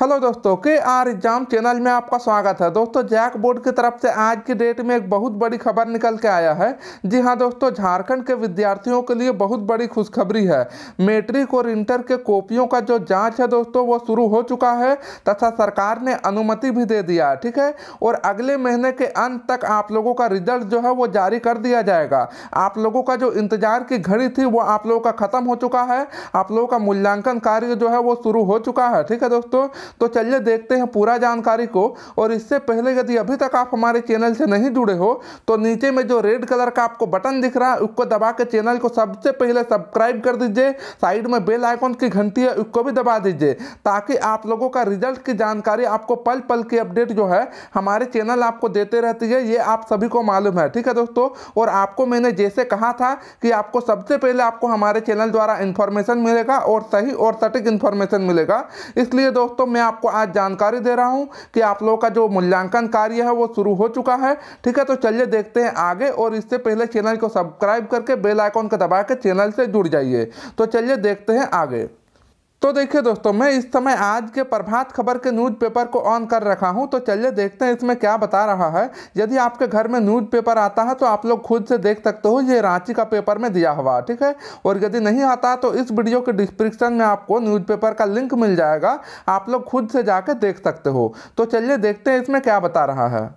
hello दोस्तों के are exam channel में आपका स्वागत है दोस्तों जैक बोर्ड की तरफ से आज की डेट में एक बहुत बड़ी खबर निकल के आया है जी हाँ दोस्तों झारखंड के विद्यार्थियों के लिए बहुत बड़ी खुशखबरी है मैट्रिक और इंटर के कॉपियों का जो जांच है दोस्तों वो शुरू हो चुका है तथा सरकार ने अनुमति भी दे दिया ठीक है और अगले महीने के अंत तक आप लोगों का रिजल्ट जो है वो जारी कर दिया जाएगा आप लोगों का जो इंतजार की घड़ी थी वो आप लोगों का ख़त्म हो चुका है आप लोगों का मूल्यांकन कार्य जो है वो शुरू हो चुका है ठीक है दोस्तों तो चलिए देखते हैं पूरा जानकारी को और इससे पहले यदि अभी तक आप हमारे चैनल से नहीं जुड़े हो तो नीचे में जो रेड कलर का आपको बटन दिख रहा है उसको दबा के चैनल को सबसे पहले सब्सक्राइब कर दीजिए साइड में बेल आइकॉन की घंटी है उसको भी दबा दीजिए ताकि आप लोगों का रिजल्ट की जानकारी आपको पल पल की अपडेट जो है हमारे चैनल आपको देते रहती है ये आप सभी को मालूम है ठीक है दोस्तों और आपको मैंने जैसे कहा था कि आपको सबसे पहले आपको हमारे चैनल द्वारा इंफॉर्मेशन मिलेगा और सही और सटीक इंफॉर्मेशन मिलेगा इसलिए दोस्तों मैं आपको आज जानकारी दे रहा हूँ कि आप लोगों का जो मूल्यांकन कार्य है वो शुरू हो चुका है ठीक है तो चलिए देखते हैं आगे और इससे पहले चैनल को सब्सक्राइब करके बेल आइकॉन का दबा के चैनल से जुड़ जाइए तो चलिए देखते हैं आगे तो देखिए दोस्तों मैं इस समय आज के प्रभात खबर के न्यूज़पेपर को ऑन कर रखा हूं तो चलिए देखते हैं इसमें क्या बता रहा है यदि आपके घर में न्यूज़पेपर आता है तो आप लोग खुद से देख सकते हो ये रांची का पेपर में दिया हुआ ठीक है और यदि नहीं आता तो इस वीडियो के डिस्क्रिप्शन में आपको न्यूज़पेपर का लिंक मिल जाएगा आप लोग खुद से जाके देख सकते हो तो चलिए देखते हैं इसमें क्या बता रहा है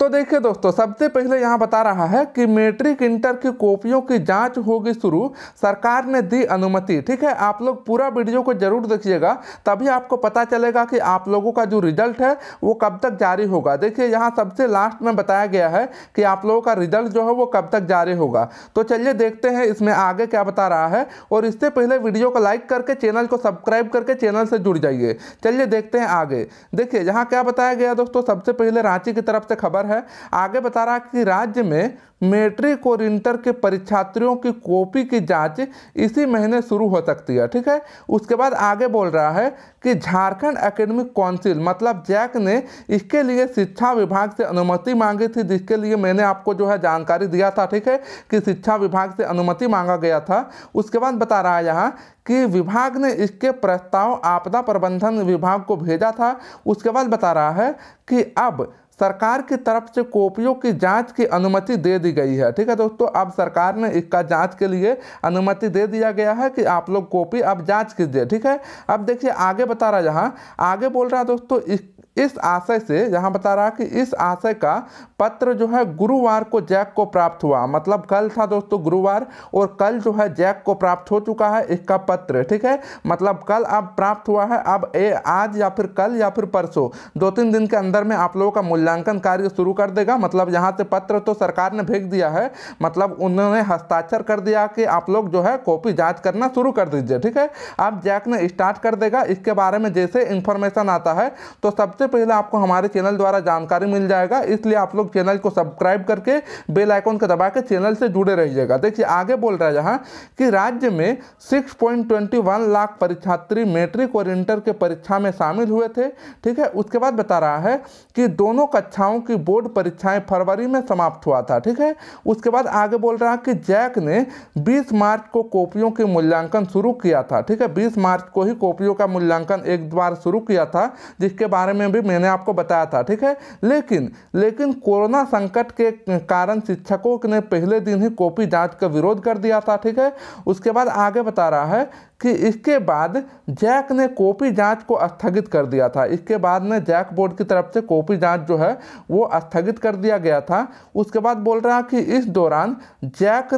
तो देखिए दोस्तों सबसे पहले यहाँ बता रहा है कि मेट्रिक इंटर की कॉपियों की जांच होगी शुरू सरकार ने दी अनुमति ठीक है आप लोग पूरा वीडियो को जरूर देखिएगा तभी आपको पता चलेगा कि आप लोगों का जो रिजल्ट है वो कब तक जारी होगा देखिए यहाँ सबसे लास्ट में बताया गया है कि आप लोगों का रिजल्ट जो है वो कब तक जारी होगा तो चलिए देखते हैं इसमें आगे क्या बता रहा है और इससे पहले वीडियो को लाइक करके चैनल को सब्सक्राइब करके चैनल से जुड़ जाइए चलिए देखते हैं आगे देखिए यहाँ क्या बताया गया दोस्तों सबसे पहले रांची की तरफ से खबर है है आगे बता रहा है कि राज्य में मैट्रिक और इंटर के परीक्षार्थियों की कॉपी की जांच इसी महीने शुरू हो सकती है ठीक है उसके बाद आगे बोल रहा है कि झारखंड एकेडमिक काउंसिल मतलब जैक ने इसके लिए शिक्षा विभाग से अनुमति मांगी थी जिसके लिए मैंने आपको जो है जानकारी दिया था ठीक है कि शिक्षा विभाग से अनुमति मांगा गया था उसके बाद बता रहा है यहाँ कि विभाग ने इसके प्रस्ताव आपदा प्रबंधन विभाग को भेजा था उसके बाद बता रहा है कि अब सरकार की तरफ से कॉपियों की जांच की अनुमति दे दी गई है ठीक है दोस्तों अब सरकार ने इसका जांच के लिए अनुमति दे दिया गया है कि आप लोग कॉपी अब जांच कीजिए ठीक है अब देखिए आगे बता रहा है यहाँ आगे बोल रहा है दोस्तों इस इस आशय से यहाँ बता रहा कि इस आशय का पत्र जो है गुरुवार को जैक को प्राप्त हुआ मतलब कल था दोस्तों गुरुवार और कल जो है जैक को प्राप्त हो चुका है इसका पत्र ठीक है मतलब कल अब प्राप्त हुआ है अब ए आज या फिर कल या फिर परसों दो तीन दिन के अंदर में आप लोगों का मूल्यांकन कार्य शुरू कर देगा मतलब यहाँ से पत्र तो सरकार ने भेज दिया है मतलब उन्होंने हस्ताक्षर कर दिया कि आप लोग जो है कॉपी जाँच करना शुरू कर दीजिए ठीक है अब जैक ने स्टार्ट कर देगा इसके बारे में जैसे इन्फॉर्मेशन आता है तो सब सबसे पहले आपको हमारे चैनल द्वारा जानकारी मिल जाएगा इसलिए आप लोग चैनल को सब्सक्राइब करके बेल आइकॉन को दबा के चैनल से जुड़े रहिएगा देखिए आगे बोल रहा है यहाँ कि राज्य में 6.21 लाख परीक्षार्थी मैट्रिक और इंटर के परीक्षा में शामिल हुए थे ठीक है उसके बाद बता रहा है कि दोनों कक्षाओं की बोर्ड परीक्षाएं फरवरी में समाप्त हुआ था ठीक है उसके बाद आगे बोल रहा है कि जैक ने 20 मार्च को कॉपियों के मूल्यांकन शुरू किया था ठीक है 20 मार्च को ही कॉपियों का मूल्यांकन एक बार शुरू किया था जिसके बारे में में भी मैंने आपको बताया था ठीक है लेकिन लेकिन कोरोना संकट के कारण शिक्षकों ने पहले दिन ही कॉपी जांच का विरोध कर दिया था ठीक है उसके बाद आगे बता रहा है कि इसके बाद जैक ने कॉपी जांच को स्थगित कर दिया था इसके बाद में जैक बोर्ड की तरफ से कॉपी जांच जो है वो स्थगित कर दिया गया था उसके बाद बोल रहा कि इस दौरान जैक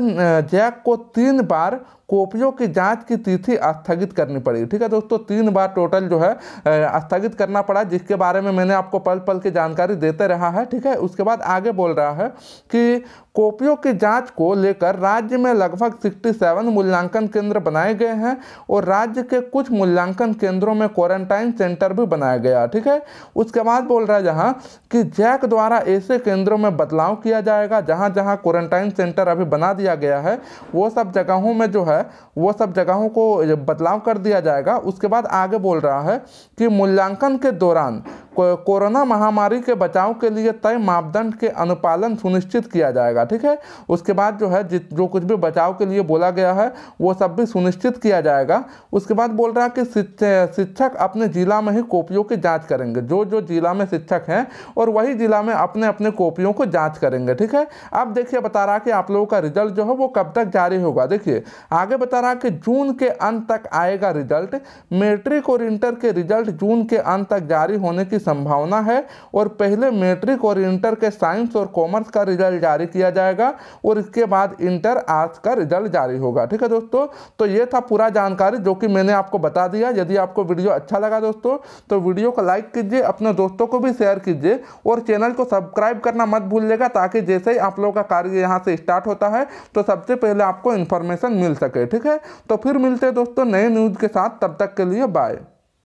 जैक को तीन बार कॉपियों की जांच की तिथि स्थगित करनी पड़ी ठीक है दोस्तों तीन बार टोटल जो है स्थगित करना पड़ा जिसके बारे में मैंने आपको पल पल की जानकारी देते रहा है ठीक है उसके बाद आगे बोल रहा है कि कॉपियों की जांच को लेकर राज्य में लगभग 67 मूल्यांकन केंद्र बनाए गए हैं और राज्य के कुछ मूल्यांकन केंद्रों में क्वारंटाइन सेंटर भी बनाया गया ठीक है उसके बाद बोल रहा है जहाँ कि जैक द्वारा ऐसे केंद्रों में बदलाव किया जाएगा जहाँ जहाँ क्वारंटाइन सेंटर अभी बना दिया गया है वो सब जगहों में जो है वो सब जगहों को बदलाव कर दिया जाएगा उसके बाद आगे बोल रहा है कि मूल्यांकन के दौरान कोरोना महामारी के बचाव के लिए तय मापदंड के अनुपालन सुनिश्चित किया जाएगा ठीक है उसके बाद जो है जित जो कुछ भी बचाव के लिए बोला गया है वो सब भी सुनिश्चित किया जाएगा उसके बाद बोल रहा है कि शिक्षक अपने ज़िला में ही कॉपियों की जाँच करेंगे जो जो ज़िला में शिक्षक हैं और वही ज़िला में अपने अपने कॉपियों को जाँच करेंगे ठीक है अब देखिए बता रहा कि आप लोगों का रिजल्ट जो है वो कब तक जारी होगा देखिए आगे बता रहा कि जून के अंत तक आएगा रिजल्ट मेट्रिक और इंटर के रिजल्ट जून के अंत तक जारी होने की संभावना है और पहले मैट्रिक और इंटर के साइंस और कॉमर्स का रिजल्ट जारी किया जाएगा और इसके बाद इंटर आर्ट्स का रिजल्ट जारी होगा ठीक है दोस्तों तो ये था पूरा जानकारी जो कि मैंने आपको बता दिया यदि आपको वीडियो अच्छा लगा दोस्तों तो वीडियो को लाइक कीजिए अपने दोस्तों को भी शेयर कीजिए और चैनल को सब्सक्राइब करना मत भूलिएगा ताकि जैसे ही आप लोगों का कार्य यहाँ से स्टार्ट होता है तो सबसे पहले आपको इन्फॉर्मेशन मिल सके ठीक है तो फिर मिलते हैं दोस्तों नए न्यूज़ के साथ तब तक के लिए बाय